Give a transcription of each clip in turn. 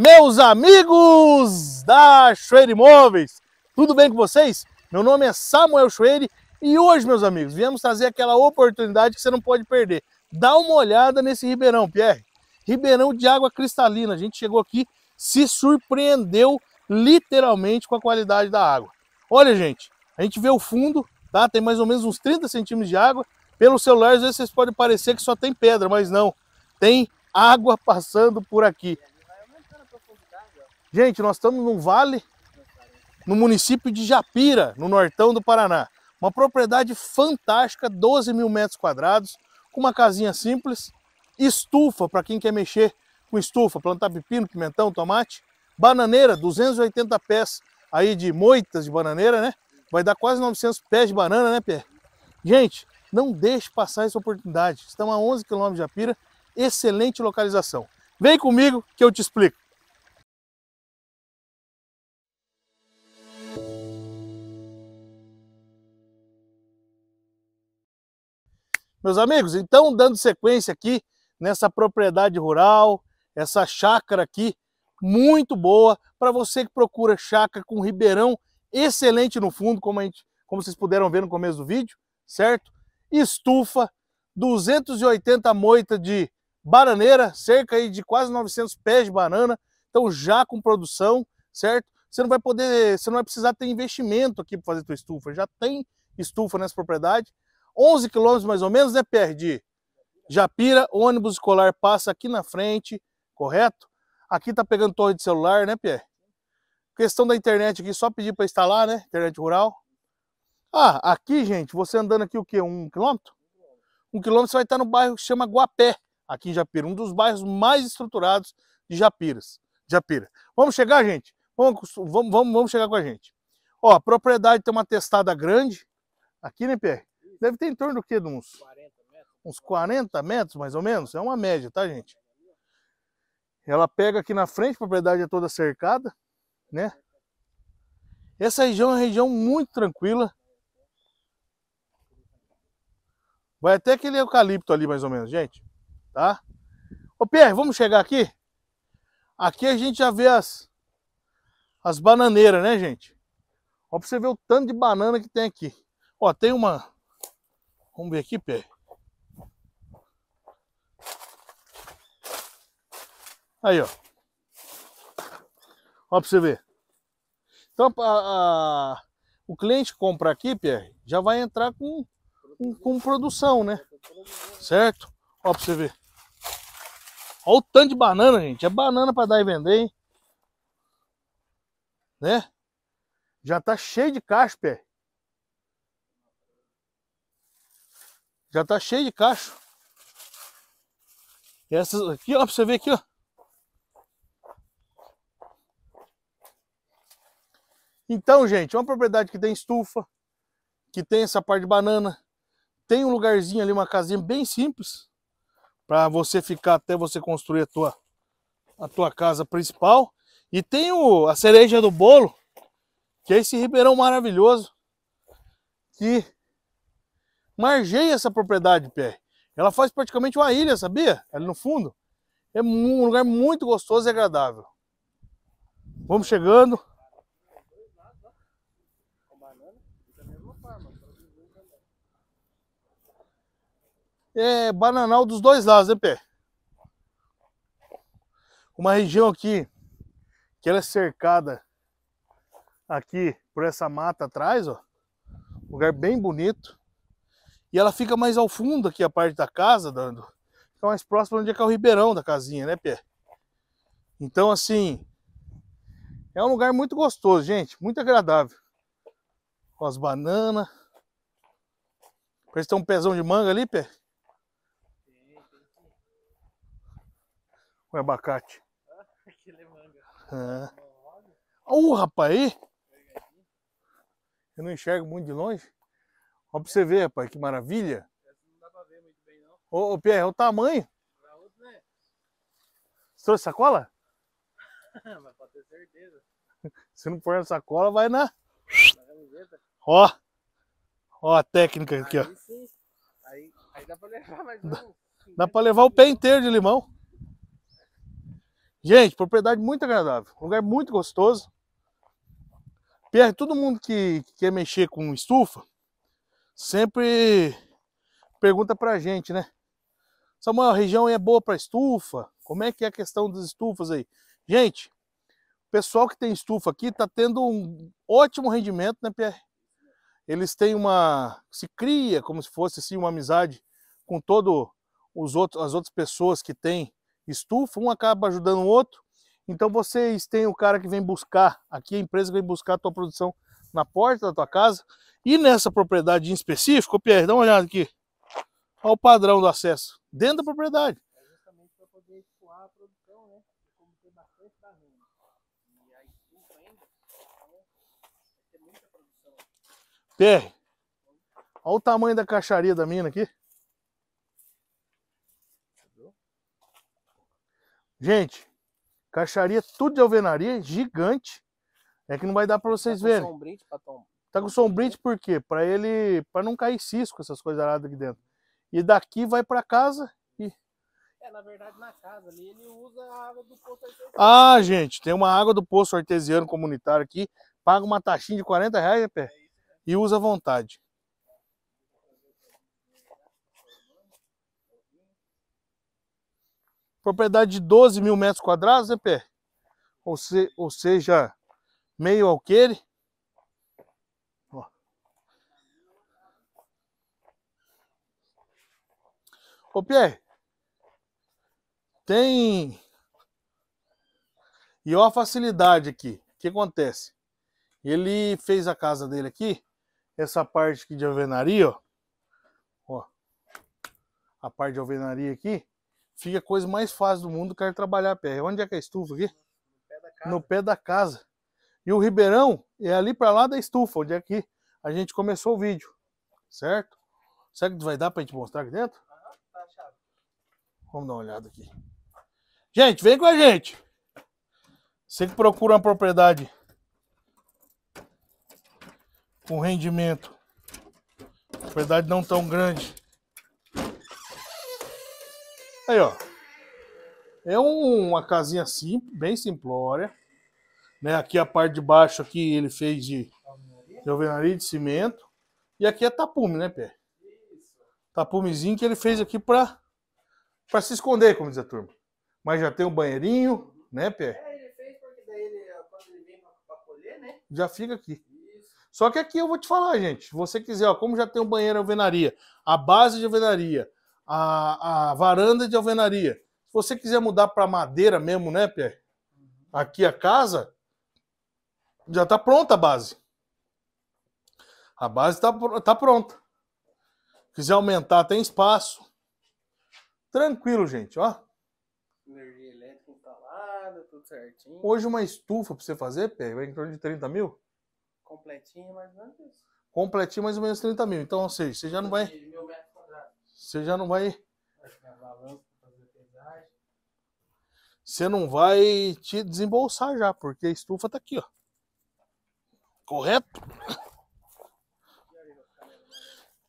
Meus amigos da Schweire Imóveis, tudo bem com vocês? Meu nome é Samuel Schweire e hoje, meus amigos, viemos trazer aquela oportunidade que você não pode perder. Dá uma olhada nesse ribeirão, Pierre. Ribeirão de água cristalina. A gente chegou aqui, se surpreendeu literalmente com a qualidade da água. Olha, gente, a gente vê o fundo, tá? Tem mais ou menos uns 30 centímetros de água. Pelo celular, às vezes vocês podem parecer que só tem pedra, mas não. Tem água passando por aqui. Gente, nós estamos num vale, no município de Japira, no nortão do Paraná. Uma propriedade fantástica, 12 mil metros quadrados, com uma casinha simples, estufa para quem quer mexer com estufa, plantar pepino, pimentão, tomate, bananeira, 280 pés aí de moitas de bananeira, né? Vai dar quase 900 pés de banana, né, Pé? Gente, não deixe passar essa oportunidade. Estamos a 11 quilômetros de Japira, excelente localização. Vem comigo que eu te explico. Meus amigos, então dando sequência aqui nessa propriedade rural, essa chácara aqui, muito boa para você que procura chácara com ribeirão excelente no fundo, como, a gente, como vocês puderam ver no começo do vídeo, certo? Estufa, 280 moita de bananeira, cerca de quase 900 pés de banana, então já com produção, certo? Você não vai poder, você não vai precisar ter investimento aqui para fazer sua estufa, já tem estufa nessa propriedade, 11 quilômetros mais ou menos, né, Perdi? Japira, ônibus escolar passa aqui na frente, correto? Aqui tá pegando torre de celular, né, Pierre? Questão da internet aqui, só pedir para instalar, né? Internet rural. Ah, aqui, gente, você andando aqui o quê? Um quilômetro? Um quilômetro você vai estar no bairro que chama Guapé, aqui em Japira. Um dos bairros mais estruturados de Japiras. Japira. Vamos chegar, gente? Vamos, vamos, vamos, vamos chegar com a gente. Ó, a propriedade tem uma testada grande. Aqui, né, Pierre? Deve ter em torno do quê? De uns 40 metros, uns 40 metros mais ou menos. É uma média, tá, gente? Ela pega aqui na frente, a propriedade é toda cercada, né? Essa região é uma região muito tranquila. Vai até aquele eucalipto ali, mais ou menos, gente. Tá? Ô, Pierre, vamos chegar aqui? Aqui a gente já vê as, as bananeiras, né, gente? Ó, pra você ver o tanto de banana que tem aqui. Ó, tem uma Vamos ver aqui, pé. Aí, ó. Ó pra você ver. Então, a, a, o cliente que compra aqui, Pierre, já vai entrar com, com, com produção, né? Certo? Ó pra você ver. Olha o tanto de banana, gente. É banana para dar e vender, hein? Né? Já tá cheio de caixa, Pierre. Já tá cheio de cacho. essas aqui, ó, pra você ver aqui, ó. Então, gente, é uma propriedade que tem estufa, que tem essa parte de banana, tem um lugarzinho ali, uma casinha bem simples, para você ficar até você construir a tua, a tua casa principal. E tem o, a cereja do bolo, que é esse ribeirão maravilhoso, que Margeia essa propriedade, Pierre. Ela faz praticamente uma ilha, sabia? Ali no fundo. É um lugar muito gostoso e agradável. Vamos chegando. É bananal dos dois lados, né, Pé? Uma região aqui que ela é cercada aqui por essa mata atrás, ó. Lugar bem bonito. E ela fica mais ao fundo aqui, a parte da casa, dando. Fica mais próximo onde é que é o Ribeirão da casinha, né, Pé? Então, assim, é um lugar muito gostoso, gente. Muito agradável. Com as bananas. Parece que tem um pezão de manga ali, Pé? tem. O abacate? Aquele é manga. Ah. Ô, oh, rapaz, aí? Eu não enxergo muito de longe. Olha pra você ver, rapaz, que maravilha. Não dá ver muito bem, não. Ô, ô Pierre, é o tamanho. Né? Você trouxe sacola? Mas pode ter certeza. Se não pôr na sacola, vai na... Ó. Ó a técnica aqui, ó. Aí, aí, dá pra levar mais um. Dá pra levar o pé inteiro de limão. Gente, propriedade muito agradável. Lugar muito gostoso. Pierre, todo mundo que, que quer mexer com estufa, sempre pergunta pra gente, né? Samuel, a região é boa para estufa? Como é que é a questão das estufas aí? Gente, o pessoal que tem estufa aqui tá tendo um ótimo rendimento, né, Pierre? Eles têm uma... se cria como se fosse assim, uma amizade com todo os outros, as outras pessoas que têm estufa, um acaba ajudando o outro. Então vocês têm o cara que vem buscar, aqui a empresa que vem buscar a tua produção na porta da tua casa, e nessa propriedade em específico, Pierre, dá uma olhada aqui. Olha o padrão do acesso. Dentro da propriedade. É justamente para poder escoar a produção, né? Como tem bastante da E aí, tu ainda, então, vai ter muita produção. Pierre, olha o tamanho da caixaria da mina aqui. Gente, caixaria tudo de alvenaria, gigante. É que não vai dar para vocês verem. Um Tá com sombrite por quê? Para ele, para não cair cisco essas coisas aradas aqui dentro. E daqui vai para casa e É, na verdade na casa ali ele usa a água do poço artesiano. Ah, gente, tem uma água do poço artesiano comunitário aqui, paga uma taxinha de 40 reais, né, pé? É né? E usa à vontade. Propriedade de 12 mil metros quadrados, né, Pé? Ou, se, ou seja, meio alqueire. Ô Pierre, tem. E olha a facilidade aqui. O que acontece? Ele fez a casa dele aqui, essa parte aqui de alvenaria, ó. ó a parte de alvenaria aqui, fica a coisa mais fácil do mundo, quero trabalhar Pierre. Onde é que é a estufa aqui? No pé da casa. E o Ribeirão é ali para lá da estufa, onde é que a gente começou o vídeo, certo? Será que vai dar para a gente mostrar aqui dentro? Vamos dar uma olhada aqui. Gente, vem com a gente. Você que procura uma propriedade com rendimento, propriedade não tão grande. Aí, ó. É uma casinha simples, bem simplória. Né? Aqui a parte de baixo aqui ele fez de, alvenaria de cimento. E aqui é tapume, né, Pé? Tapumezinho que ele fez aqui para para se esconder, como diz a turma. Mas já tem um banheirinho, né, Pé? É, ele fez porque daí ele, quando ele vem para colher, né? Já fica aqui. Isso. Só que aqui eu vou te falar, gente. Se você quiser, ó, como já tem um banheiro alvenaria, a base de alvenaria, a, a varanda de alvenaria. Se você quiser mudar para madeira mesmo, né, Pé? Uhum. Aqui a casa, já está pronta a base. A base está tá pronta. Quiser aumentar, tem espaço. Tranquilo, gente, ó. Energia elétrica instalada, tudo certinho. Hoje uma estufa pra você fazer, Pé, vai em torno de 30 mil? Completinho, mais ou menos isso. Completinho, mais ou menos 30 mil. Então, ou seja, você já não vai... Você já não vai... Você não vai te desembolsar já, porque a estufa tá aqui, ó. Correto?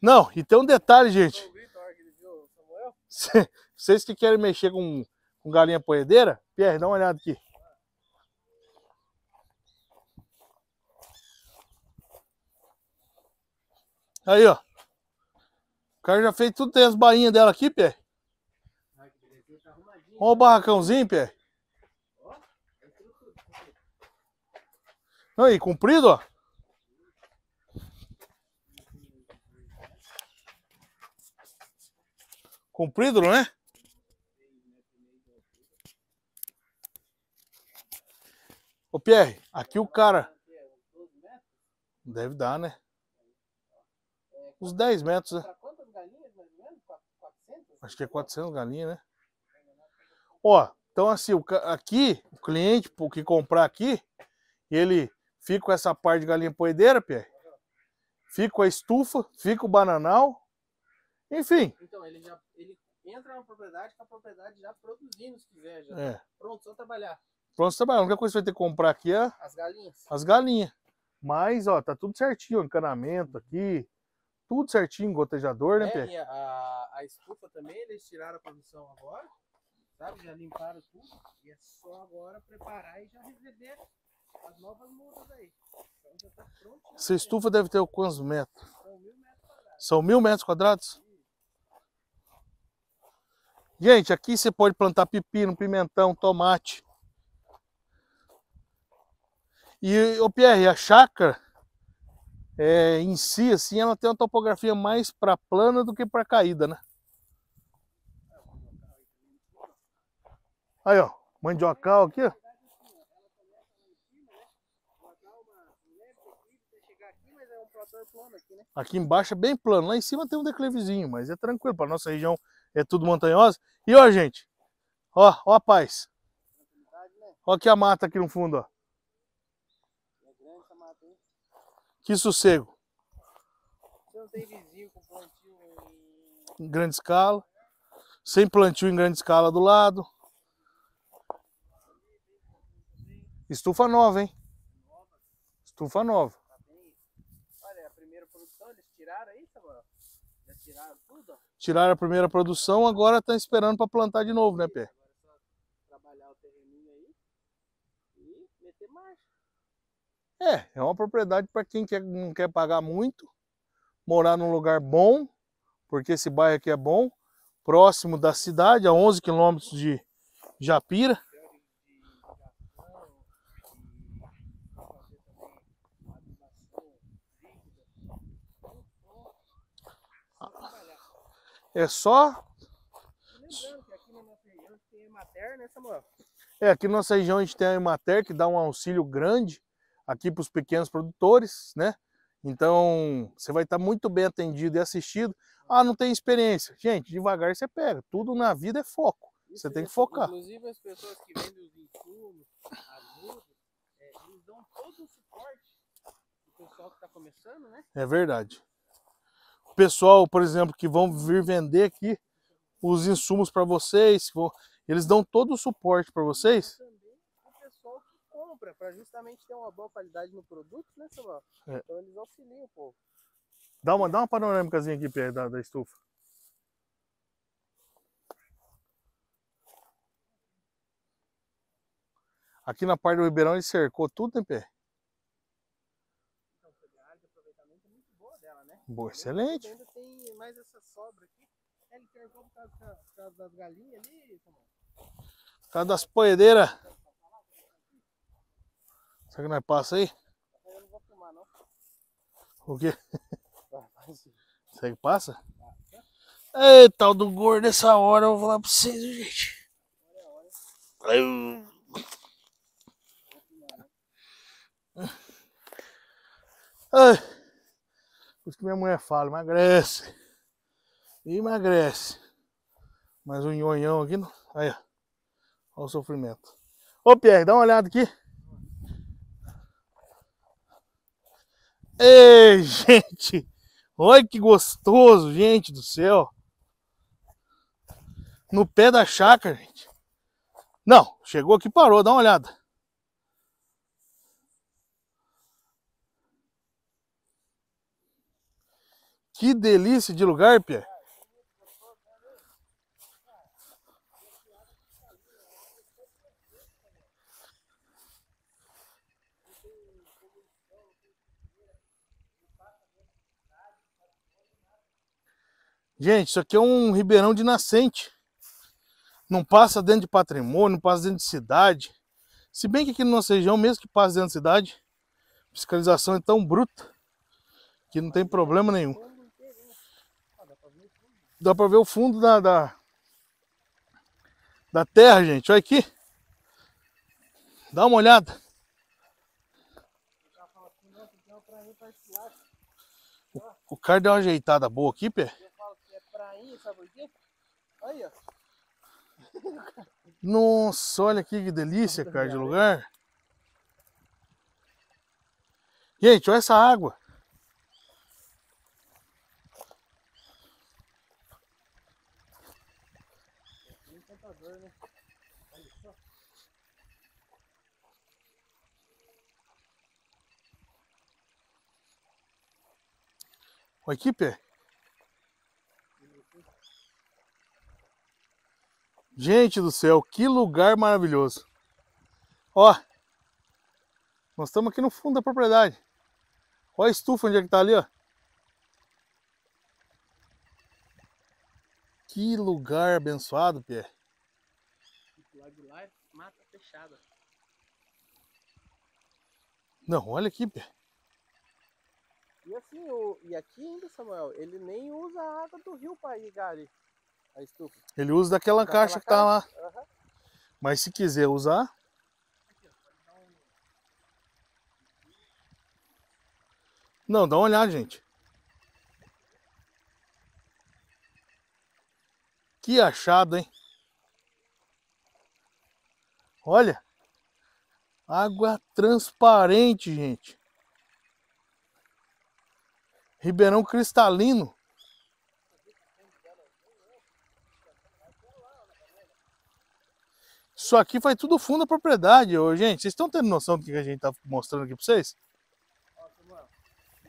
Não, e tem um detalhe, gente. Vocês que querem mexer com, com galinha poedeira, Pierre, dá uma olhada aqui. Aí, ó. O cara já fez tudo, tem as bainhas dela aqui, Pierre. Olha o barracãozinho, Pierre. Aí, comprido, ó. Comprido, não é? Ô Pierre, aqui o cara. Deve dar, né? Uns 10 metros, né? Acho que é 400 galinhas, né? Ó, então assim, o, aqui, o cliente que comprar aqui, ele fica com essa parte de galinha poedeira, Pierre. Fica a estufa, fica o bananal enfim. Então, ele já ele entra na propriedade com a propriedade já produzindo, se quiser, já. É. Pronto, só trabalhar. Pronto, só trabalhar. A única coisa que você vai ter que comprar aqui é. As galinhas. As galinhas. Mas, ó, tá tudo certinho, encanamento aqui, tudo certinho, gotejador, né, Pedro? É, a, a estufa também, eles tiraram a comissão agora, sabe? Já limparam tudo. E é só agora preparar e já revender as novas mudas aí. Então já tá pronto. Essa estufa deve ter quantos metros? São mil metros quadrados. São mil metros quadrados? Gente, aqui você pode plantar pepino, pimentão, tomate. E, o Pierre, a chácara é, em si, assim, ela tem uma topografia mais para plana do que para caída, né? Aí, ó, mandiocal aqui, ó. Aqui embaixo é bem plano, lá em cima tem um declivezinho, mas é tranquilo, para nossa região é tudo montanhosa. E ó, gente, ó, ó a paz. Ó aqui a mata aqui no fundo, ó. Que sossego. em grande escala. Sem plantio em grande escala do lado. Estufa nova, hein? Estufa nova. tiraram a primeira produção, agora estão tá esperando para plantar de novo, né, Pé? Trabalhar o aí e meter marcha. É, é uma propriedade para quem quer, não quer pagar muito, morar num lugar bom, porque esse bairro aqui é bom, próximo da cidade, a 11 quilômetros de Japira. É só. Lembrando que aqui na nossa região tem a Emater, né, Samuel? É, aqui na nossa região a gente tem a Emater, que dá um auxílio grande aqui para os pequenos produtores, né? Então, você vai estar tá muito bem atendido e assistido. Ah, não tem experiência. Gente, devagar você pega. Tudo na vida é foco. Isso, você tem que focar. Inclusive, as pessoas que vendem os insumos, ajuda, é, eles dão todo o suporte para o pessoal que está começando, né? É verdade pessoal, por exemplo, que vão vir vender aqui os insumos para vocês, eles dão todo o suporte para vocês. Também o pessoal que compra, para justamente ter uma boa qualidade no produto, né, Samuel? É. Então eles auxiliam um pouco. Dá uma, dá uma panorâmicazinha aqui, Pierre, da, da estufa. Aqui na parte do Ribeirão ele cercou tudo, né, Pé? Boa, excelente. Ainda tem mais essa sobra aqui. É, ele carregou por causa, por causa das galinhas ali, Tomás. Por causa das poedeiras. Será que nós é passa aí? Eu não vou filmar, não. O quê? Será que passa? Ei, tal do gordo, essa hora eu vou falar pra vocês, gente. Olha, olha. É Ai. Por isso que minha mulher fala, emagrece. Emagrece. Mas o nhonhão aqui, não... aí, ó. Olha o sofrimento. Ô Pierre, dá uma olhada aqui. Ei, gente! Olha que gostoso, gente do céu! No pé da chácara, gente. Não, chegou aqui parou, dá uma olhada. Que delícia de lugar, Pierre. Gente, isso aqui é um ribeirão de nascente. Não passa dentro de patrimônio, não passa dentro de cidade. Se bem que aqui na nossa região, mesmo que passe dentro de cidade, fiscalização é tão bruta que não tem problema nenhum. Dá para ver o fundo da, da, da terra, gente. Olha aqui. Dá uma olhada. O, o cara deu uma ajeitada boa aqui, Pé. Nossa, olha aqui que delícia, cara, de lugar. Gente, olha essa água. O equipe? Gente do céu, que lugar maravilhoso. Ó, nós estamos aqui no fundo da propriedade. Olha a estufa onde é que tá ali, ó. Que lugar abençoado, Pierre. Não, olha aqui, Pierre. E assim, o, e aqui ainda, Samuel, ele nem usa a água do rio para irrigar ali, a estufa. Ele usa daquela, daquela caixa, caixa que tá lá. Uhum. Mas se quiser usar... Não, dá uma olhada, gente. Que achado, hein? Olha. Água transparente, gente. Ribeirão Cristalino. Isso aqui faz tudo fundo da propriedade, ô, gente. Vocês estão tendo noção do que a gente está mostrando aqui para vocês? Ó, Samuel,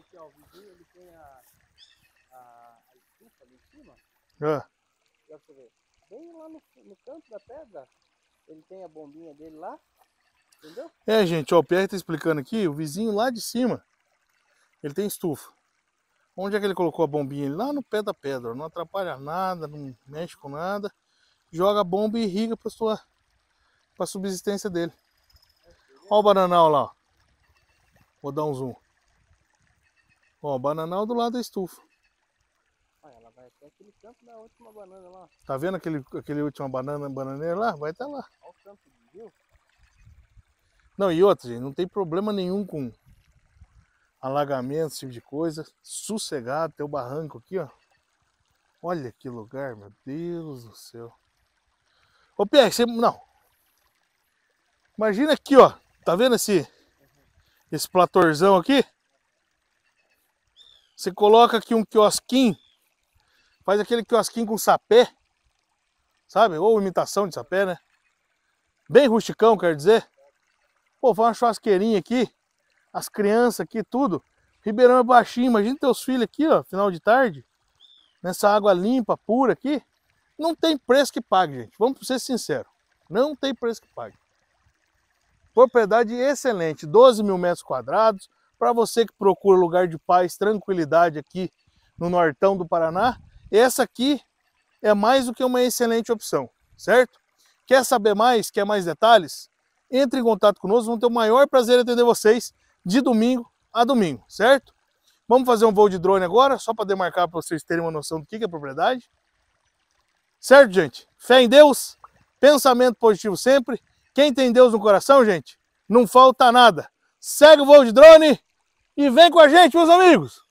aqui, ó, o vizinho, ele tem a, estufa ali em cima. Ah. Deixa eu ver. Bem lá no, no canto da pedra, ele tem a bombinha dele lá, entendeu? É, gente, ó, o Pierre está explicando aqui, o vizinho lá de cima, ele tem estufa. Onde é que ele colocou a bombinha? Lá no pé da pedra, não atrapalha nada, não mexe com nada. Joga a bomba e irriga para sua para subsistência dele. Olha o bananal lá. Vou dar um zoom. Ó, o bananal do lado da estufa. Ela vai até aquele canto da última banana lá. Tá vendo aquele, aquele última banana, bananeira lá? Vai até lá. Olha o canto, viu? Não, e outra, gente, não tem problema nenhum com alagamento, esse tipo de coisa. Sossegado, tem o barranco aqui, ó. Olha que lugar, meu Deus do céu. Ô, Pierre, você... Não. Imagina aqui, ó. Tá vendo esse... Esse platorzão aqui? Você coloca aqui um quiosquinho. Faz aquele quiosquinho com sapé. Sabe? Ou imitação de sapé, né? Bem rusticão, quer dizer. Pô, faz uma churrasqueirinha aqui as crianças aqui, tudo. Ribeirão é baixinho, imagina teus filhos aqui, ó, final de tarde, nessa água limpa, pura aqui. Não tem preço que pague, gente. Vamos ser sinceros. Não tem preço que pague. Propriedade excelente, 12 mil metros quadrados. Para você que procura lugar de paz, tranquilidade aqui no nortão do Paraná, essa aqui é mais do que uma excelente opção, certo? Quer saber mais? Quer mais detalhes? Entre em contato conosco, vamos ter o maior prazer em atender vocês de domingo a domingo, certo? Vamos fazer um voo de drone agora, só para demarcar para vocês terem uma noção do que é propriedade. Certo, gente? Fé em Deus, pensamento positivo sempre. Quem tem Deus no coração, gente, não falta nada. Segue o voo de drone e vem com a gente, meus amigos!